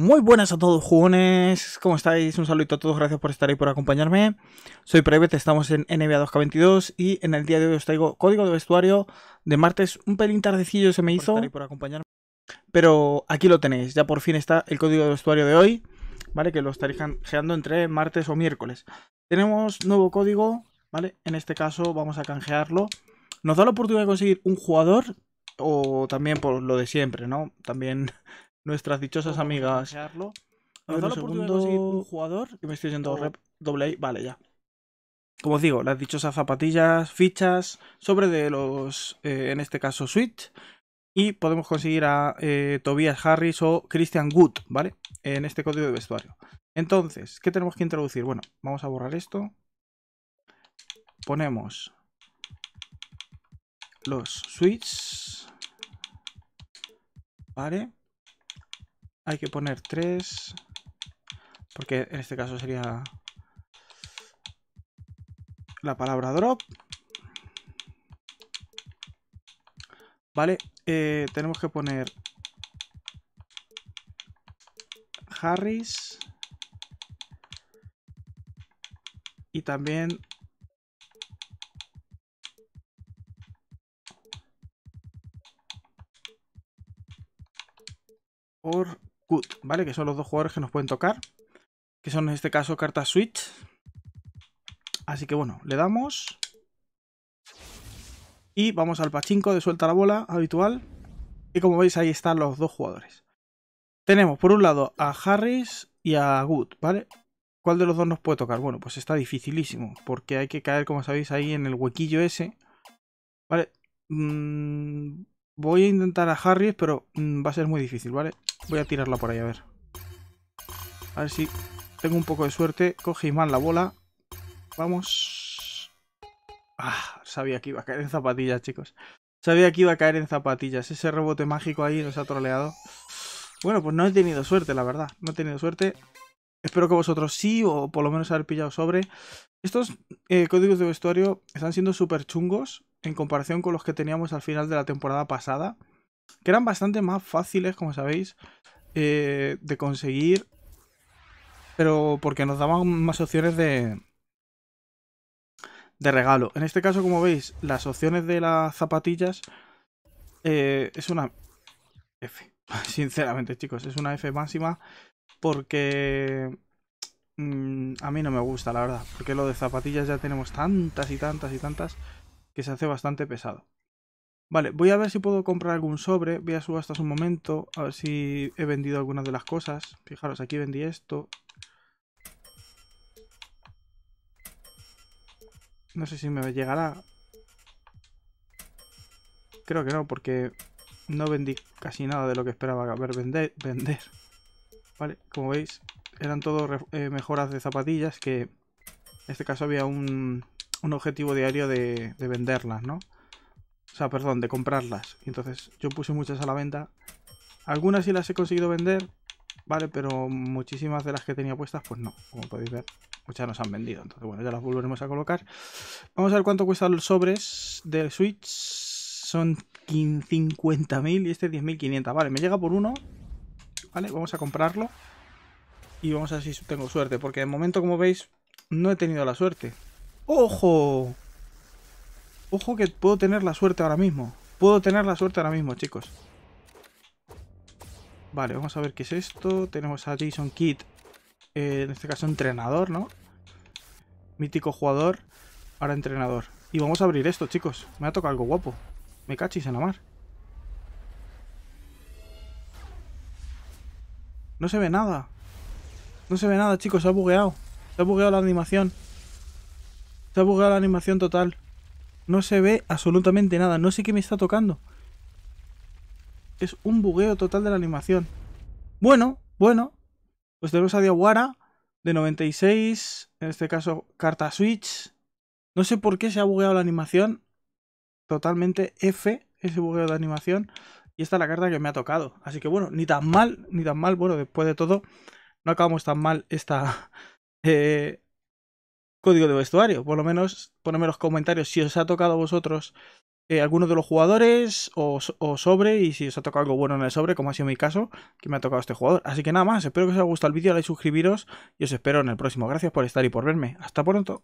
Muy buenas a todos, jugones. ¿Cómo estáis? Un saludo a todos, gracias por estar ahí, por acompañarme. Soy Prevet, estamos en NBA 2K22 y en el día de hoy os traigo código de vestuario de martes. Un pelín tardecillo se me hizo. Pero aquí lo tenéis, ya por fin está el código de vestuario de hoy, ¿vale? Que lo estaréis canjeando entre martes o miércoles. Tenemos nuevo código, ¿vale? En este caso vamos a canjearlo. Nos da la oportunidad de conseguir un jugador o también por lo de siempre, ¿no? También nuestras dichosas amigas. Nos un jugador. Que me estoy yendo rep doble Vale, ya. Como os digo, las dichosas zapatillas, fichas, sobre de los, eh, en este caso, Switch. Y podemos conseguir a eh, Tobias Harris o Christian Good, ¿vale? En este código de vestuario. Entonces, ¿qué tenemos que introducir? Bueno, vamos a borrar esto. Ponemos los Switch ¿Vale? Hay que poner tres Porque en este caso sería la palabra drop. Vale, eh, tenemos que poner Harris. Y también or Good, ¿vale? Que son los dos jugadores que nos pueden tocar, que son en este caso cartas Switch. Así que bueno, le damos. Y vamos al pachinko de suelta la bola habitual. Y como veis ahí están los dos jugadores. Tenemos por un lado a Harris y a Good, ¿vale? ¿Cuál de los dos nos puede tocar? Bueno, pues está dificilísimo, porque hay que caer, como sabéis, ahí en el huequillo ese. ¿Vale? mmm... Voy a intentar a Harry, pero mm, va a ser muy difícil, ¿vale? Voy a tirarla por ahí, a ver. A ver si tengo un poco de suerte. Coge mal la bola. Vamos. Ah, sabía que iba a caer en zapatillas, chicos. Sabía que iba a caer en zapatillas. Ese rebote mágico ahí nos ha troleado. Bueno, pues no he tenido suerte, la verdad. No he tenido suerte. Espero que vosotros sí, o por lo menos haber pillado sobre. Estos eh, códigos de vestuario están siendo súper chungos en comparación con los que teníamos al final de la temporada pasada, que eran bastante más fáciles, como sabéis, eh, de conseguir, pero porque nos daban más opciones de, de regalo. En este caso, como veis, las opciones de las zapatillas eh, es una F. Sinceramente, chicos, es una F máxima porque mm, a mí no me gusta, la verdad. Porque lo de zapatillas ya tenemos tantas y tantas y tantas que se hace bastante pesado. Vale, voy a ver si puedo comprar algún sobre. Voy a hasta un momento, a ver si he vendido algunas de las cosas. Fijaros, aquí vendí esto. No sé si me llegará. Creo que no, porque no vendí casi nada de lo que esperaba haber vender. vender. Vale, como veis, eran todo eh, mejoras de zapatillas que... En este caso había un, un objetivo diario de, venderlas, ¿no? O sea, perdón, de comprarlas. Entonces yo puse muchas a la venta. Algunas sí las he conseguido vender, ¿vale? Pero muchísimas de las que tenía puestas, pues no. Como podéis ver, muchas pues nos han vendido. Entonces, bueno, ya las volveremos a colocar. Vamos a ver cuánto cuestan los sobres del Switch. Son 50.000 y este 10.500. Vale, me llega por uno. Vale, vamos a comprarlo. Y vamos a ver si tengo suerte. Porque de momento, como veis, no he tenido la suerte. ¡Ojo! Ojo que puedo tener la suerte ahora mismo. Puedo tener la suerte ahora mismo, chicos. Vale, vamos a ver qué es esto. Tenemos a Jason Kidd. Eh, en este caso entrenador, ¿no? Mítico jugador. Ahora entrenador. Y vamos a abrir esto, chicos. Me ha tocado algo guapo. Me cachis en la mar. No se ve nada. No se ve nada, chicos. Se ha bugueado. Se ha bugueado la animación. Se ha bugueado la animación total. No se ve absolutamente nada. No sé qué me está tocando. Es un bugueo total de la animación. Bueno, bueno. Pues tenemos a Diawara de 96. En este caso, carta Switch. No sé por qué se ha bugueado la animación. Totalmente F ese bugueo de animación. Y esta es la carta que me ha tocado. Así que bueno, ni tan mal, ni tan mal. Bueno, después de todo, no acabamos tan mal esta, eh, código de vestuario. Por lo menos, ponedme en los comentarios si os ha tocado a vosotros Algunos eh, alguno de los jugadores o, sobre y si os ha tocado algo bueno en el sobre, como ha sido mi caso, que me ha tocado este jugador. Así que nada más, espero que os haya gustado el vídeo, like, suscribiros y os espero en el próximo. Gracias por estar y por verme. Hasta pronto.